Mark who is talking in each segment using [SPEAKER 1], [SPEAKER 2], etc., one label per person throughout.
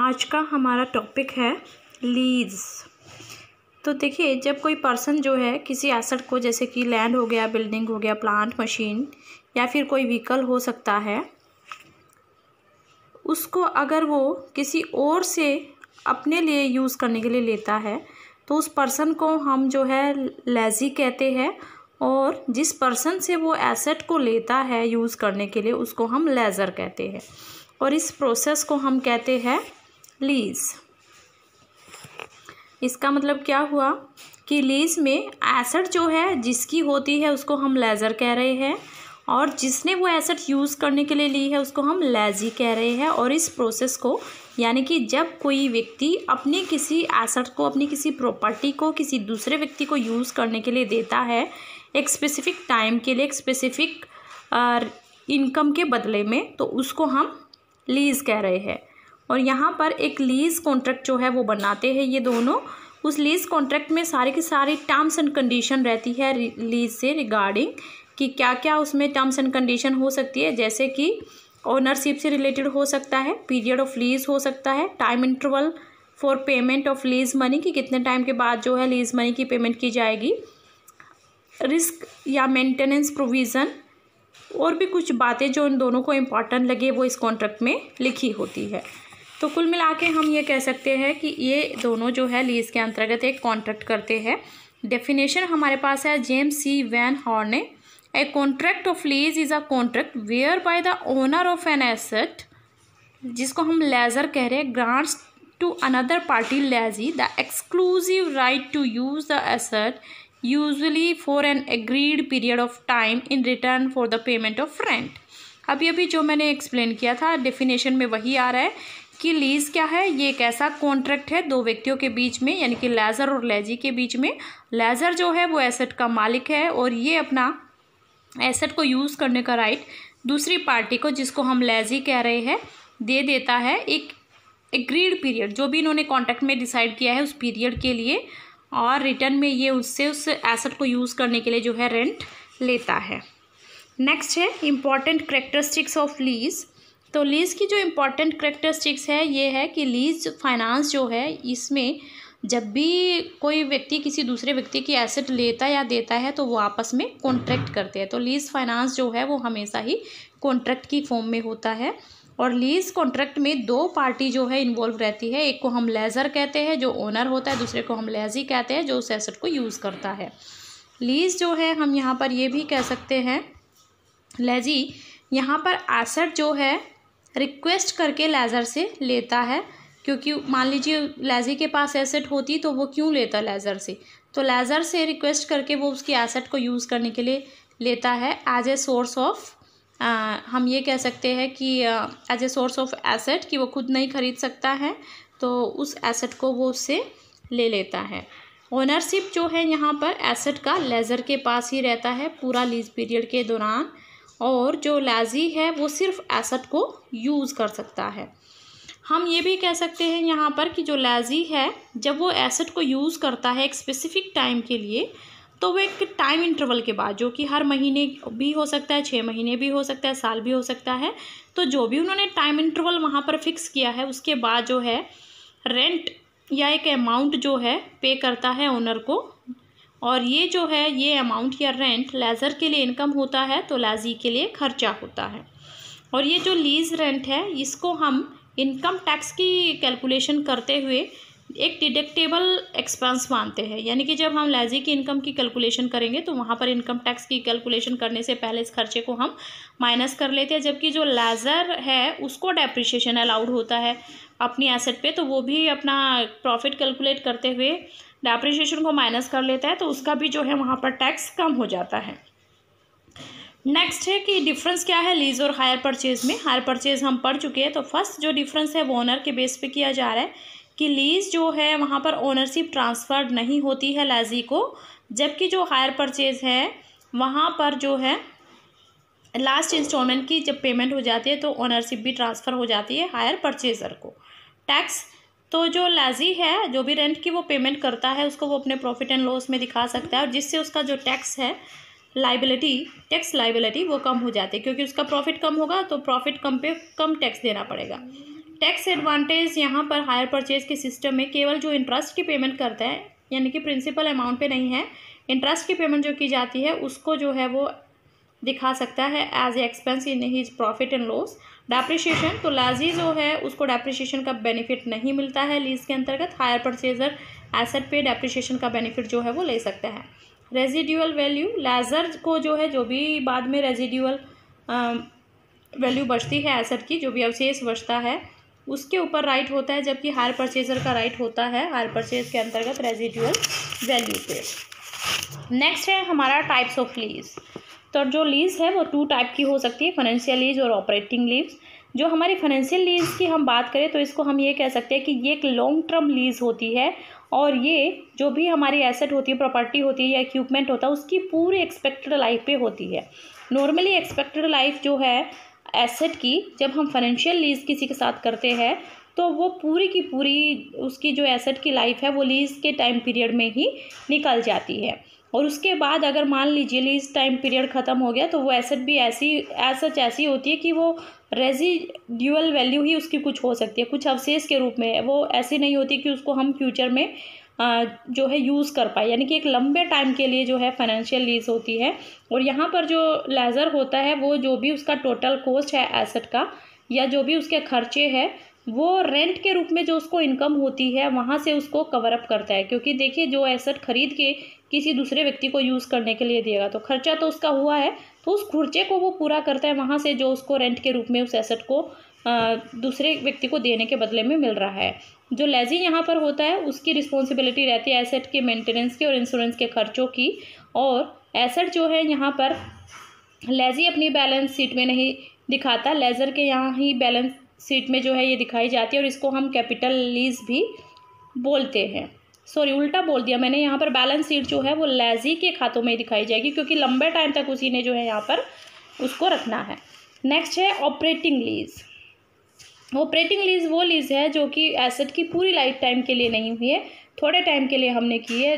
[SPEAKER 1] आज का हमारा टॉपिक है लीज तो देखिए जब कोई पर्सन जो है किसी एसेट को जैसे कि लैंड हो गया बिल्डिंग हो गया प्लांट मशीन या फिर कोई व्हीकल हो सकता है उसको अगर वो किसी और से अपने लिए यूज़ करने के लिए लेता है तो उस पर्सन को हम जो है लेज़ी कहते हैं और जिस पर्सन से वो एसेट को लेता है यूज़ करने के लिए उसको हम लेज़र कहते हैं और इस प्रोसेस को हम कहते हैं लीज इसका मतलब क्या हुआ कि लीज में एसड जो है जिसकी होती है उसको हम लेज़र कह रहे हैं और जिसने वो एसेट यूज़ करने के लिए ली है उसको हम लेजी कह रहे हैं और इस प्रोसेस को यानी कि जब कोई व्यक्ति अपने किसी एसेट को अपनी किसी प्रॉपर्टी को किसी दूसरे व्यक्ति को यूज़ करने के लिए देता है एक स्पेसिफिक टाइम के लिए एक स्पेसिफिक इनकम के बदले में तो उसको हम लीज़ कह रहे हैं और यहाँ पर एक लीज़ कॉन्ट्रैक्ट जो है वो बनाते हैं ये दोनों उस लीज़ कॉन्ट्रैक्ट में सारे के सारे टर्म्स एंड कंडीशन रहती है लीज़ से रिगार्डिंग कि क्या क्या उसमें टर्म्स एंड कंडीशन हो सकती है जैसे कि ओनरशिप से रिलेटेड हो सकता है पीरियड ऑफ लीज़ हो सकता है time interval for payment of lease money कि कितने टाइम के बाद जो है लीज़ मनी की पेमेंट की जाएगी रिस्क या मेंटेनेंस प्रोविज़न और भी कुछ बातें जो इन दोनों को इम्पॉर्टेंट लगे वो इस कॉन्ट्रैक्ट में लिखी होती है तो कुल मिला के हम ये कह सकते हैं कि ये दोनों जो है लीज के अंतर्गत एक कॉन्ट्रैक्ट करते हैं डेफिनेशन हमारे पास है James C Van Horne a contract of lease is a contract whereby the owner of an asset जिसको हम लेजर कह रहे हैं grants to another party lessee the exclusive right to use the asset usually for an agreed period of time in return for the payment of rent अभी अभी जो मैंने explain किया था डेफिनेशन में वही आ रहा है कि लीज़ क्या है ये एक ऐसा कॉन्ट्रैक्ट है दो व्यक्तियों के बीच में यानी कि लेज़र और लेजी के बीच में लेज़र जो है वो एसेट का मालिक है और ये अपना एसेट को यूज़ करने का राइट दूसरी पार्टी को जिसको हम लेजी कह रहे हैं दे देता है एक एग्रीड पीरियड जो भी इन्होंने कॉन्ट्रैक्ट में डिसाइड किया है उस पीरियड के लिए और रिटर्न में ये उससे उस एसेट को यूज़ करने के लिए जो है रेंट लेता है नेक्स्ट है इम्पॉर्टेंट करेक्टरिस्टिक्स ऑफ लीज़ तो लीज़ की जो इम्पोर्टेंट करेक्टरिस्टिक्स है ये है कि लीज फाइनेंस जो है इसमें जब भी कोई व्यक्ति किसी दूसरे व्यक्ति की एसेट लेता या देता है तो वो आपस में कॉन्ट्रैक्ट करते हैं तो लीज़ फाइनेंस जो है वो हमेशा ही कॉन्ट्रैक्ट की फॉर्म में होता है और लीज़ कॉन्ट्रैक्ट में दो पार्टी जो है इन्वॉल्व रहती है एक को हम लेज़र कहते हैं जो ओनर होता है दूसरे को हम लेजी कहते हैं जो उस एसेट को यूज़ करता है लीज़ जो है हम यहाँ पर ये भी कह सकते हैं लेजी यहाँ पर एसेट जो है रिक्वेस्ट करके लेज़र से लेता है क्योंकि मान लीजिए लेजी के पास एसेट होती तो वो क्यों लेता लेज़र से तो लेज़र से रिक्वेस्ट करके वो उसकी एसेट को यूज़ करने के लिए लेता है एज ए सोर्स ऑफ हम ये कह सकते हैं कि as a source of asset कि वो खुद नहीं खरीद सकता है तो उस एसेट को वो उससे ले लेता है ओनरशिप जो है यहाँ पर एसेट का लेज़र के पास ही रहता है पूरा लीज पीरियड के दौरान और जो लाज़ी है वो सिर्फ एसट को यूज़ कर सकता है हम ये भी कह सकते हैं यहाँ पर कि जो लाजी है जब वो एसेट को यूज़ करता है एक स्पेसिफिक टाइम के लिए तो वो एक टाइम इंटरवल के बाद जो कि हर महीने भी हो सकता है छः महीने भी हो सकता है साल भी हो सकता है तो जो भी उन्होंने टाइम इंटरवल वहाँ पर फिक्स किया है उसके बाद जो है रेंट या एक अमाउंट जो है पे करता है ओनर को और ये जो है ये अमाउंट या रेंट लेज़र के लिए इनकम होता है तो लाजी के लिए खर्चा होता है और ये जो लीज़ रेंट है इसको हम इनकम टैक्स की कैलकुलेशन करते हुए एक डिडक्टेबल एक्सपेंस मानते हैं यानी कि जब हम लैजी की इनकम की कैलकुलेशन करेंगे तो वहाँ पर इनकम टैक्स की कैलकुलेशन करने से पहले इस खर्चे को हम माइनस कर लेते हैं जबकि जो लेज़र है उसको डेप्रिशिएशन अलाउड होता है अपनी एसेट पे तो वो भी अपना प्रॉफिट कैलकुलेट करते हुए डेप्रिशिएशन को माइनस कर लेता है तो उसका भी जो है वहाँ पर टैक्स कम हो जाता है नेक्स्ट है कि डिफरेंस क्या है लीज और हायर परचेज में हायर परचेज हम पढ़ चुके हैं तो फर्स्ट जो डिफरेंस है वो ऑनर के बेस पे किया जा रहा है कि लीज़ जो है वहाँ पर ओनरशिप ट्रांसफ़र नहीं होती है लाजी को जबकि जो हायर परचेज है वहाँ पर जो है लास्ट इंस्टॉलमेंट की जब पेमेंट हो जाती है तो ओनरशिप भी ट्रांसफ़र हो जाती है हायर परचेज़र को टैक्स तो जो लाजी है जो भी रेंट की वो पेमेंट करता है उसको वो अपने प्रॉफिट एंड लॉस में दिखा सकता है और जिससे उसका जो टैक्स है लाइबिलिटी टैक्स लाइबिलिटी वो कम हो जाती है क्योंकि उसका प्रॉफिट कम होगा तो प्रॉफिट कम पे कम टैक्स देना पड़ेगा टैक्स एडवांटेज यहाँ पर हायर परचेज के सिस्टम में केवल जो इंटरेस्ट की पेमेंट करते हैं यानी कि प्रिंसिपल अमाउंट पे नहीं है इंटरेस्ट की पेमेंट जो की जाती है उसको जो है वो दिखा सकता है as a expense in his profit and loss depreciation तो लाजी जो है उसको डेप्रिशिएशन का बेनिफिट नहीं मिलता है लीज के अंतर्गत हायर परचेजर एसेट पे डेप्रिशिएशन का बेनिफिट जो है वो ले सकता है रेजिड्यूअल वैल्यू लेजर को जो है जो भी बाद में रेजिड्यूअल वैल्यू बचती है एसेट की जो भी अवशेष बचता है उसके ऊपर राइट होता है जबकि हायर परचेजर का राइट होता है हायर परचेज के अंतर्गत रेजिडुअल वैल्यू पे नेक्स्ट है हमारा टाइप्स ऑफ लीज तो जो लीज़ है वो टू टाइप की हो सकती है फाइनेंशियल लीज और ऑपरेटिंग लीव जो हमारी फाइनेंशियल लीज़ की हम बात करें तो इसको हम ये कह सकते हैं कि ये एक लॉन्ग टर्म लीज़ होती है और ये जो भी हमारी एसेट होती है प्रॉपर्टी होती है या इक्विपमेंट होता है उसकी पूरी एक्सपेक्टेड लाइफ पे होती है नॉर्मली एक्सपेक्टेड लाइफ जो है एसेट की जब हम फाइनेंशियल लीज़ किसी के साथ करते हैं तो वो पूरी की पूरी उसकी जो एसेट की लाइफ है वो लीज़ के टाइम पीरियड में ही निकल जाती है और उसके बाद अगर मान लीजिए लीज टाइम पीरियड ख़त्म हो गया तो वो एसेट भी ऐसी ऐसा ऐसी होती है कि वो रेजिड्यूअल वैल्यू ही उसकी कुछ हो सकती है कुछ अवशेष के रूप में वो ऐसी नहीं होती कि उसको हम फ्यूचर में जो है यूज़ कर पाए यानी कि एक लंबे टाइम के लिए जो है फाइनेंशियल लीज होती है और यहाँ पर जो लेज़र होता है वो जो भी उसका टोटल कॉस्ट है एसेट का या जो भी उसके खर्चे है वो रेंट के रूप में जो उसको इनकम होती है वहाँ से उसको कवर अप करता है क्योंकि देखिए जो एसेट खरीद के किसी दूसरे व्यक्ति को यूज़ करने के लिए देगा तो खर्चा तो उसका हुआ है तो उस खर्चे को वो पूरा करता है वहाँ से जो उसको रेंट के रूप में उस एसेट को दूसरे व्यक्ति को देने के बदले में मिल रहा है जो लेजी यहाँ पर होता है उसकी रिस्पॉन्सिबिलिटी रहती है एसेट के मेंटेनेंस की और इंश्योरेंस के खर्चों की और एसेट जो है यहाँ पर लेजी अपनी बैलेंस शीट में नहीं दिखाता लेजर के यहाँ ही बैलेंस शीट में जो है ये दिखाई जाती है और इसको हम कैपिटल लीज भी बोलते हैं सॉरी उल्टा बोल दिया मैंने यहाँ पर बैलेंस शीट जो है वो लेजी के खातों में दिखाई जाएगी क्योंकि लंबे टाइम तक उसी ने जो है यहाँ पर उसको रखना है नेक्स्ट है ऑपरेटिंग लीज़ ऑपरेटिंग लीज वो लीज है जो कि एसेट की पूरी लाइफ टाइम के लिए नहीं हुई है थोड़े टाइम के लिए हमने की है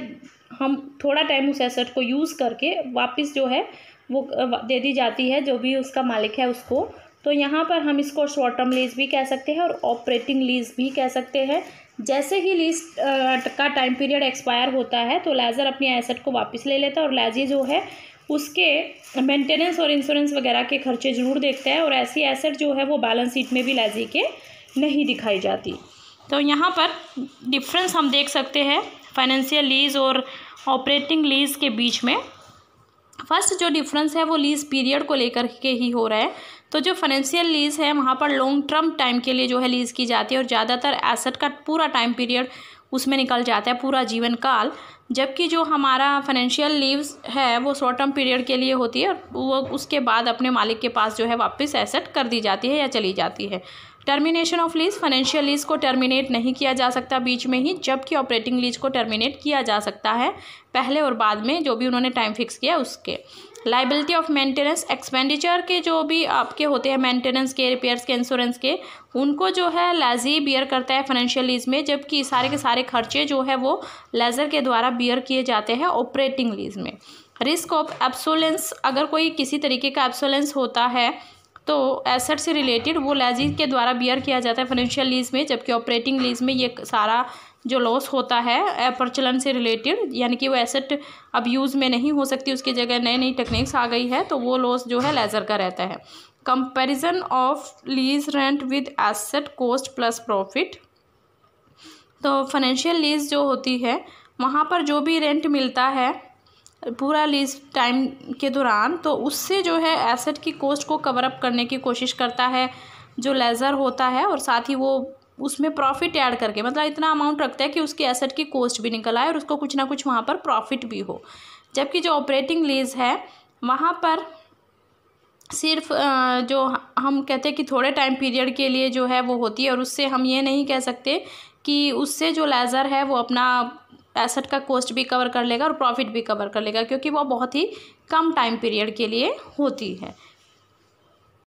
[SPEAKER 1] हम थोड़ा टाइम उस एसेट को यूज़ करके वापस जो है वो दे दी जाती है जो भी उसका मालिक है उसको तो यहाँ पर हम इसको शॉर्ट टर्म लीज भी कह सकते हैं और ऑपरेटिंग लीज भी कह सकते हैं जैसे ही लीज का टाइम पीरियड एक्सपायर होता है तो लेज़र अपने एसेट को वापस ले लेता है और लेजी जो है उसके मेंटेनेंस और इंश्योरेंस वगैरह के खर्चे ज़रूर देखता है और ऐसी एसेट जो है वो बैलेंस शीट में भी लाजी के नहीं दिखाई जाती तो यहाँ पर डिफरेंस हम देख सकते हैं फाइनेंशियल लीज और ऑपरेटिंग लीज के बीच में फर्स्ट जो डिफरेंस है वो लीज पीरियड को लेकर के ही हो रहा है तो जो फाइनेंशियल लीज है वहाँ पर लॉन्ग टर्म टाइम के लिए जो है लीज़ की जाती है और ज़्यादातर एसेट का पूरा टाइम पीरियड उसमें निकल जाता है पूरा जीवन काल जबकि जो हमारा फाइनेंशियल लीव्स है वो शॉर्ट टर्म पीरियड के लिए होती है और वो उसके बाद अपने मालिक के पास जो है वापस एसेट कर दी जाती है या चली जाती है termination of lease financial lease को टर्मिनेट नहीं किया जा सकता बीच में ही जबकि ऑपरेटिंग लीज को टर्मिनेट किया जा सकता है पहले और बाद में जो भी उन्होंने टाइम फिक्स किया उसके लाइबिलिटी ऑफ मेंटेनेंस एक्सपेंडिचर के जो भी आपके होते हैं मेंटेनेंस के रिपेयर्स के इंश्योरेंस के उनको जो है लेजी बियर करता है फाइनेंशियल लीज में जबकि सारे के सारे खर्चे जो है वो लेजर के द्वारा बियर किए जाते हैं ऑपरेटिंग लीज में रिस्क ऑफ एब्सोलेंस अगर कोई किसी तरीके का एब्सोलेंस होता है तो एसेट से रिलेटेड वो लेजी के द्वारा बियर किया जाता है फाइनेंशियल लीज में जबकि ऑपरेटिंग लीज में ये सारा जो लॉस होता है प्रचलन से रिलेटेड यानी कि वो एसेट अब यूज़ में नहीं हो सकती उसकी जगह नई नई टेक्निक्स आ गई है तो वो लॉस जो है लेज़र का रहता है comparison of lease rent with asset cost plus profit तो फाइनेंशियल लीज जो होती है वहाँ पर जो भी रेंट मिलता है पूरा लीज टाइम के दौरान तो उससे जो है एसेट की कॉस्ट को कवर अप करने की कोशिश करता है जो लेज़र होता है और साथ ही वो उसमें प्रॉफिट ऐड करके मतलब इतना अमाउंट रखता है कि उसके एसेट की कॉस्ट भी निकल आए और उसको कुछ ना कुछ वहाँ पर प्रॉफिट भी हो जबकि जो ऑपरेटिंग लीज है वहाँ पर सिर्फ जो हम कहते हैं कि थोड़े टाइम पीरियड के लिए जो है वो होती है और उससे हम ये नहीं कह सकते कि उससे जो लेज़र है वो अपना एसेट का कॉस्ट भी कवर कर लेगा और प्रॉफिट भी कवर कर लेगा क्योंकि वो बहुत ही कम टाइम पीरियड के लिए होती है